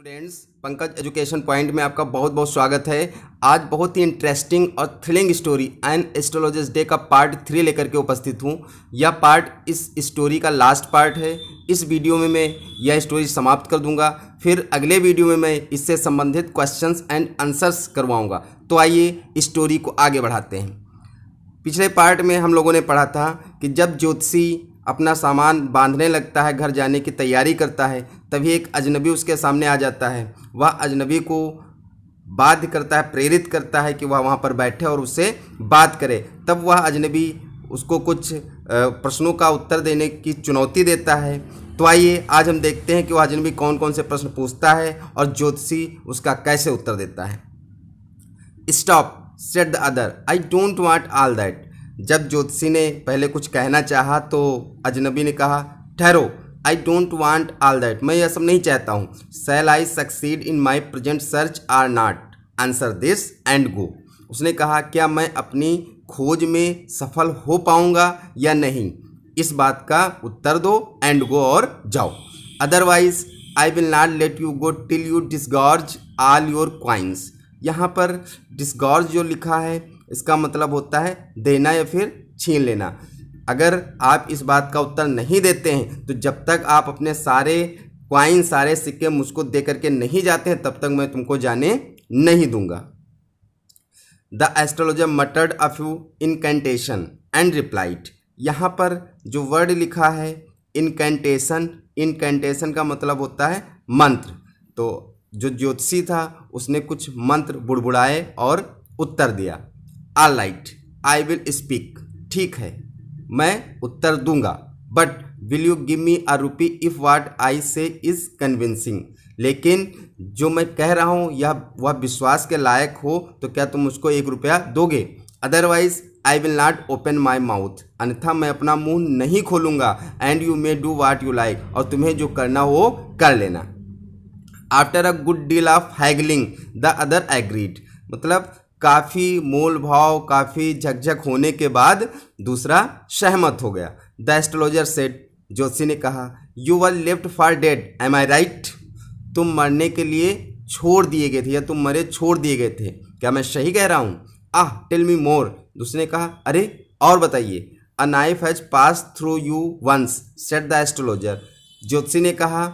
Students Pankaj education point में आपका बहुत बहुत स्वागत है आज बहुत ही इंटरेस्टिंग और thrilling story an astrologer's day का पार्ट थ्री लेकर के उपस्थित हूँ यह पार्ट इस स्टोरी का लास्ट पार्ट है इस वीडियो में मैं यह स्टोरी समाप्त कर दूंगा फिर अगले वीडियो में मैं इससे संबंधित क्वेश्चन एंड आंसर्स करवाऊँगा तो आइए स्टोरी को आगे बढ़ाते हैं पिछले पार्ट में हम लोगों ने पढ़ा था कि जब ज्योतिषी अपना सामान बांधने लगता है घर जाने की तैयारी करता है तभी एक अजनबी उसके सामने आ जाता है वह अजनबी को बाध्य करता है प्रेरित करता है कि वह वहाँ पर बैठे और उससे बात करे तब वह अजनबी उसको कुछ प्रश्नों का उत्तर देने की चुनौती देता है तो आइए आज हम देखते हैं कि वह अजनबी कौन कौन से प्रश्न पूछता है और ज्योतिषी उसका कैसे उत्तर देता है stop said the other I don't want all that जब ज्योतिषी ने पहले कुछ कहना चाहा तो अजनबी ने कहा ठहरो I don't want all that मैं यह सब नहीं चाहता हूँ shall I succeed in my present search or not answer this and go उसने कहा क्या मैं अपनी खोज में सफल हो पाऊँगा या नहीं इस बात का उत्तर दो एंड गो और जाओ otherwise I will not let you go till you disgorge all your coins यहाँ पर डिसगॉर्ज जो लिखा है इसका मतलब होता है देना या फिर छीन लेना अगर आप इस बात का उत्तर नहीं देते हैं तो जब तक आप अपने सारे क्वाइन सारे सिक्के मुझको दे करके नहीं जाते हैं तब तक मैं तुमको जाने नहीं दूंगा the astrologer muttered a few incantations and replied यहाँ पर जो वर्ड लिखा है इनकेंटेशन इनकेंटेशन का मतलब होता है मंत्र तो जो ज्योतिषी था उसने कुछ मंत्र बुड़बुड़ाए और उत्तर दिया alright I will speak ठीक है मैं उत्तर दूंगा but will you give me a rupee if वाट आई से इज़ कन्विंसिंग लेकिन जो मैं कह रहा हूँ यह वह विश्वास के लायक हो तो क्या तुम उसको एक रुपया दोगे otherwise I will not open my mouth अन्यथा मैं अपना मुंह नहीं खोलूंगा and you may do what you like और तुम्हें जो करना हो कर लेना after a good deal of haggling the other agreed मतलब काफ़ी मोल भाव काफ़ी झकझक होने के बाद दूसरा सहमत हो गया द एस्ट्रोलॉजर सेट जोशी ने कहा you were left for dead am I right तुम मरने के लिए छोड़ दिए गए थे या तुम मरे छोड़ दिए गए थे क्या मैं सही कह रहा हूँ आह टेल मी मोर दूसरे ने कहा अरे और बताइए a knife has pass through you once said the astrologer ज्योतिषी ने कहा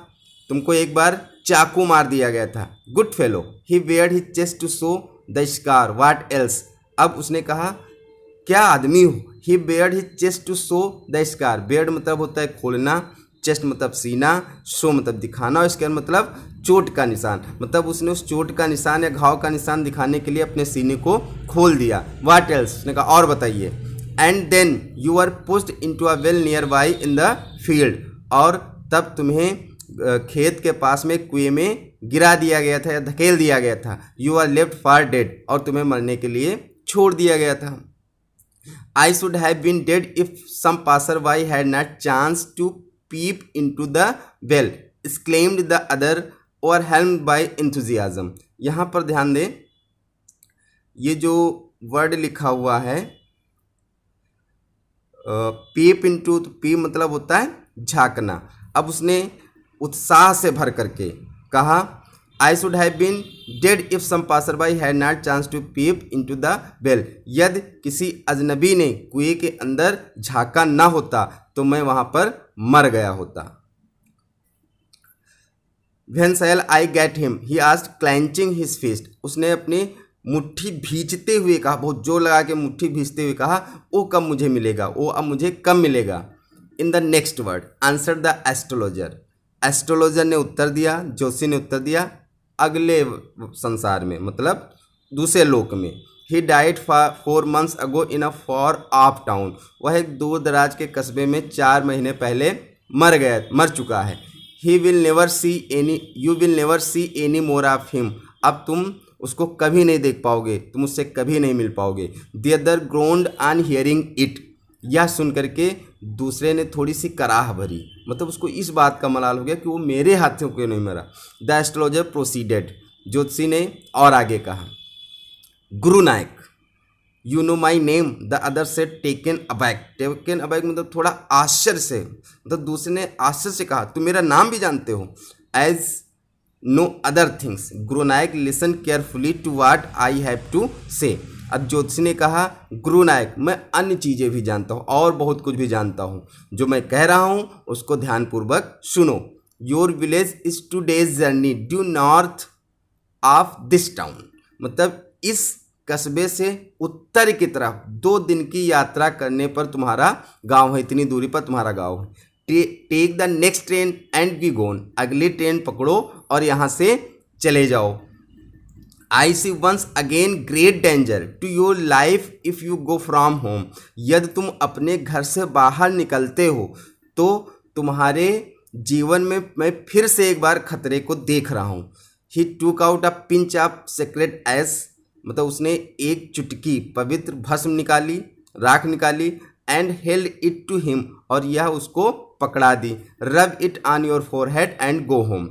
तुमको एक बार चाकू मार दिया गया था गुड फेलो ही वेयर his chest to show the scar what else अब उसने कहा क्या आदमी हो he bared he chest to show the scar bared मतलब होता है खोलना चेस्ट मतलब सीना शो मतलब दिखाना और स्कैर मतलब चोट का निशान मतलब उसने उस चोट का निशान या घाव का निशान दिखाने के लिए अपने सीने को खोल दिया वाट एल्स उसने कहा और बताइए and then you are pushed into a well nearby in the field और तब तुम्हें खेत के पास में कुएं में गिरा दिया गया था या धकेल दिया गया था you are left for dead और तुम्हें मरने के लिए छोड़ दिया गया था I should have been dead if some passerby had not chance to peep into the well exclaimed the other और हेल्म बाई इंथुजियाज़म यहाँ पर ध्यान दें ये जो वर्ड लिखा हुआ है पीप इंटू टू पी मतलब होता है झांकना अब उसने उत्साह से भर करके कहा I should have been dead if some passerby had not chance to peep into the well यदि किसी अजनबी ने कुएं के अंदर झांका ना होता तो मैं वहां पर मर गया होता when shall I get him he asked clenching his fist उसने अपनी मुट्ठी भींचते हुए कहा बहुत जोर लगा के मुट्ठी भींचते हुए कहा वो कब मुझे मिलेगा वो अब मुझे कब मिलेगा in the next world answer the astrologer astrologer ने उत्तर दिया जोशी ने उत्तर दिया अगले संसार में मतलब दूसरे लोक में he died four months ago in a far off town वह एक दूर दराज के कस्बे में चार महीने पहले मर गया मर चुका है he will never see any you will never see any more of him अब तुम उसको कभी नहीं देख पाओगे तुम उससे कभी नहीं मिल पाओगे the other groaned on hearing it यह सुन करके दूसरे ने थोड़ी सी कराह भरी मतलब उसको इस बात का मलाल हो गया कि वो मेरे हाथों क्यों नहीं मरा द एस्ट्रोलॉजर प्रोसीडेड ज्योतिषी ने और आगे कहा Guru Nayak you know my name the other said taken aback taken aback मतलब थोड़ा आश्चर्य से मतलब दूसरे ने आश्चर्य से कहा तुम मेरा नाम भी जानते हो as no other things Guru Nayak listen carefully to what I have to say अब ज्योतिष ने कहा गुरु नायक मैं अन्य चीज़ें भी जानता हूँ और बहुत कुछ भी जानता हूँ जो मैं कह रहा हूँ उसको ध्यानपूर्वक सुनो your village is two days journey due north of this town मतलब इस कस्बे से उत्तर की तरफ दो दिन की यात्रा करने पर तुम्हारा गांव है इतनी दूरी पर तुम्हारा गांव है take the next train and be gone अगली ट्रेन पकड़ो और यहाँ से चले जाओ I see once again great danger to your life if you go from home यदि तुम अपने घर से बाहर निकलते हो तो तुम्हारे जीवन में मैं फिर से एक बार खतरे को देख रहा हूँ he took out a pinch of sacred ash मतलब उसने एक चुटकी पवित्र भस्म निकाली राख निकाली and held it to him और यह उसको पकड़ा दी rub it on your head and go home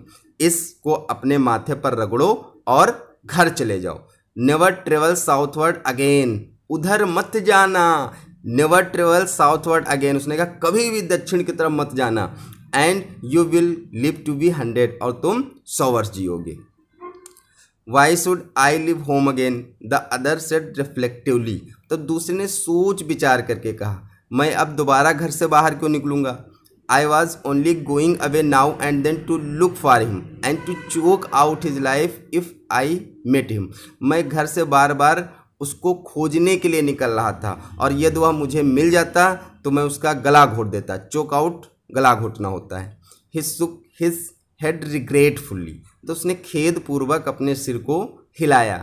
इसको अपने माथे पर रगड़ो और घर चले जाओ नेवर ट्रेवल साउथवर्ड अगेन उधर मत जाना नेवर ट्रेवल साउथवर्ड अगेन उसने कहा कभी भी दक्षिण की तरफ मत जाना and you will live to be hundred और तुम सौ वर्ष जियोगे why should I leave home again the other said reflectively तो दूसरे ने सोच विचार करके कहा मैं अब दोबारा घर से बाहर क्यों निकलूँगा I was only going away now and then to look for him and to choke out his life if I met him. मैं घर से बार बार उसको खोजने के लिए निकल रहा था और यदि वह मुझे मिल जाता तो मैं उसका गला घोट देता चोक आउट गला घोटना होता है हिज सुक हिज हेड रिग्रेटफुल्ली तो उसने खेद पूर्वक अपने सिर को हिलाया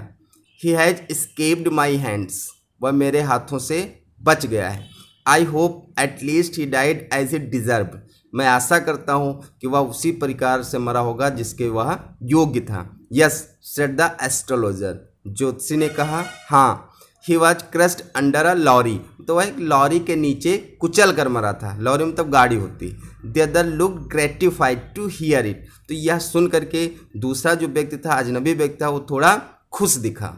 he has escaped my hands वह मेरे हाथों से बच गया है I hope at least he died as it deserve मैं आशा करता हूँ कि वह उसी प्रकार से मरा होगा जिसके वह योग्य था यस सेट द एस्ट्रोलॉजर ज्योतिषी ने कहा हाँ he was crushed under a lorry तो वह एक लॉरी के नीचे कुचल कर मरा था लॉरी मतलब गाड़ी होती the other look gratified to hear it तो यह सुन करके दूसरा जो व्यक्ति था अजनबी व्यक्ति था वो थोड़ा खुश दिखा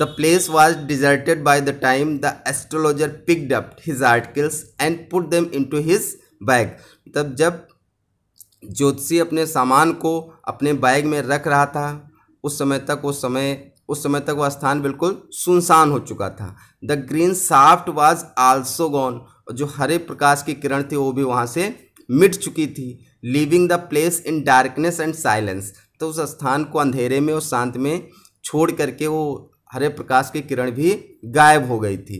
The place was deserted by the time the astrologer picked up his articles and put them into his bag. तब जब ज्योतिषी अपने सामान को अपने बैग में रख रहा था उस समय तक उस समय उस समय तक वह स्थान बिल्कुल सुनसान हो चुका था the green shaft was also gone जो हरे प्रकाश की किरण थी वो भी वहाँ से मिट चुकी थी leaving the place in darkness and silence तो उस स्थान को अंधेरे में और शांत में छोड़ करके वो हरे प्रकाश की किरण भी गायब हो गई थी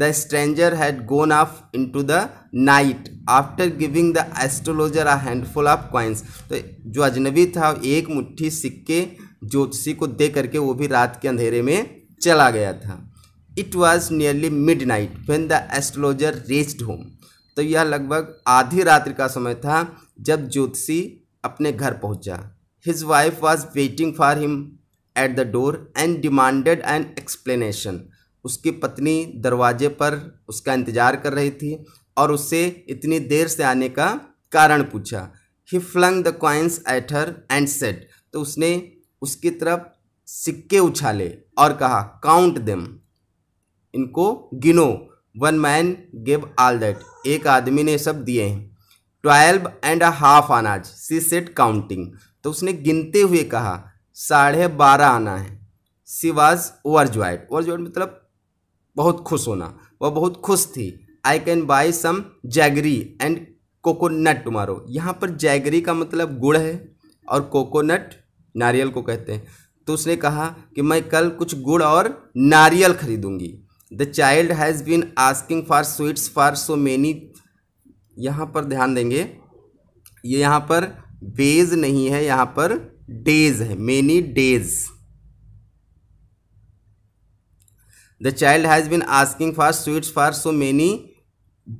the stranger had gone off into the night after giving the astrologer a handful of coins तो जो अजनबी था एक मुट्ठी सिक्के ज्योतिषी को दे करके वो भी रात के अंधेरे में चला गया था it was nearly midnight when the astrologer reached home तो यह लगभग आधी रात्रि का समय था जब ज्योतिषी अपने घर पहुंचा his wife was waiting for him at the door and demanded an explanation उसकी पत्नी दरवाजे पर उसका इंतज़ार कर रही थी और उससे इतनी देर से आने का कारण पूछा he flung the coins at her and said तो उसने उसकी तरफ सिक्के उछाले और कहा काउंट देम इनको गिनो one man give all that एक आदमी ने सब दिए हैं ट्वेल्व एंड अ हाफ अनाज सी सेट काउंटिंग तो उसने गिनते हुए कहा साढ़े बारह आना है सी वॉज वर्जवाइड वर्जवाइड मतलब बहुत खुश होना वह बहुत खुश थी I can buy some jaggery and coconut tomorrow यहाँ पर जैगरी का मतलब गुड़ है और कोकोनट नारियल को कहते हैं तो उसने कहा कि मैं कल कुछ गुड़ और नारियल खरीदूंगी the child has been asking for sweets for so many यहाँ पर ध्यान देंगे ये यहाँ पर बेज नहीं है यहाँ पर डेज है many days the child has been asking for sweets for so many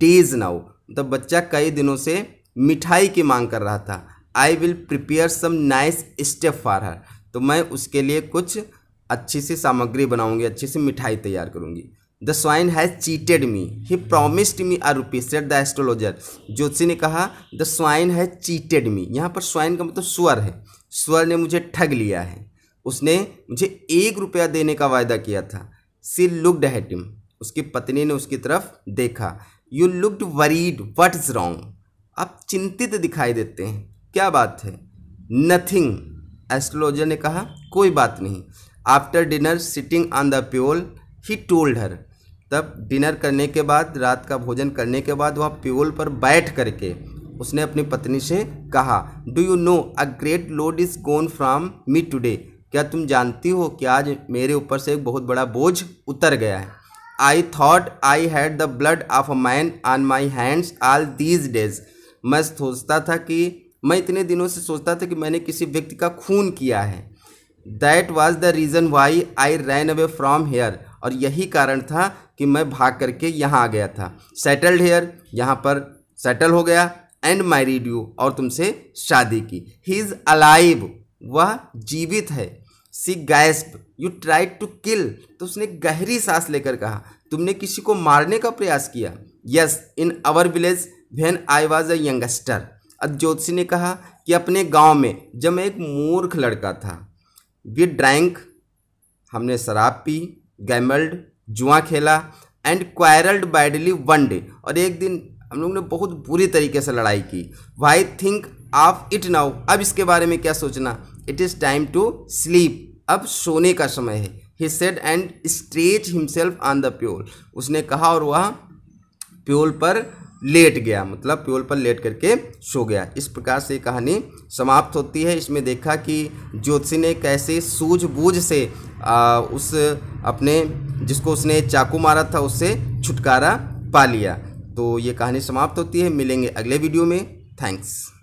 days now the बच्चा कई दिनों से मिठाई की मांग कर रहा था I will prepare some nice stuff for her तो मैं उसके लिए कुछ अच्छी सी सामग्री बनाऊंगी अच्छी सी मिठाई तैयार करूंगी the swine has cheated me he promised me a rupee said the astrologer ज्योतिषी ने कहा the swine has cheated me यहाँ पर स्वाइन का मतलब सुअर है स्वर ने मुझे ठग लिया है उसने मुझे एक रुपया देने का वायदा किया था सी लुकड हैट हिम उसकी पत्नी ने उसकी तरफ देखा you looked worried what is wrong आप चिंतित दिखाई देते हैं क्या बात है नथिंग एस्ट्रोलॉजर ने कहा कोई बात नहीं after dinner sitting on the pyol he told her तब डिनर करने के बाद रात का भोजन करने के बाद वह प्योल पर बैठ करके उसने अपनी पत्नी से कहा do you know a great load is gone from me today क्या तुम जानती हो कि आज मेरे ऊपर से एक बहुत बड़ा बोझ उतर गया है I thought I had the blood of a man on my hands all these days मैं सोचता था कि मैं इतने दिनों से सोचता था कि मैंने किसी व्यक्ति का खून किया है that was the reason why I ran away from here और यही कारण था कि मैं भाग करके यहाँ आ गया था सेटल्ड हेयर यहाँ पर सेटल हो गया एंड मैरिड यू और तुमसे शादी की ही इज़ अलाइव वह जीवित है she gasp you try to kill तो उसने गहरी सांस लेकर कहा तुमने किसी को मारने का प्रयास किया yes in our village when I was a youngster ज्योतिषी ने कहा कि अपने गांव में जब मैं एक मूर्ख लड़का था वी ड्रैंक हमने शराब पी गैमल्ड जुआ खेला and quarrelled badly one day और एक दिन हम लोग ने बहुत बुरी तरीके से लड़ाई की why think of it now अब इसके बारे में क्या सोचना it is time to sleep अब सोने का समय है he said and stretch himself on the pyol उसने कहा और वह प्योल पर लेट गया मतलब प्योल पर लेट करके सो गया इस प्रकार से कहानी समाप्त होती है इसमें देखा कि ज्योतिषी ने कैसे सूझबूझ से आ, उस अपने जिसको उसने चाकू मारा था उससे छुटकारा पा लिया तो ये कहानी समाप्त होती है मिलेंगे अगले वीडियो में थैंक्स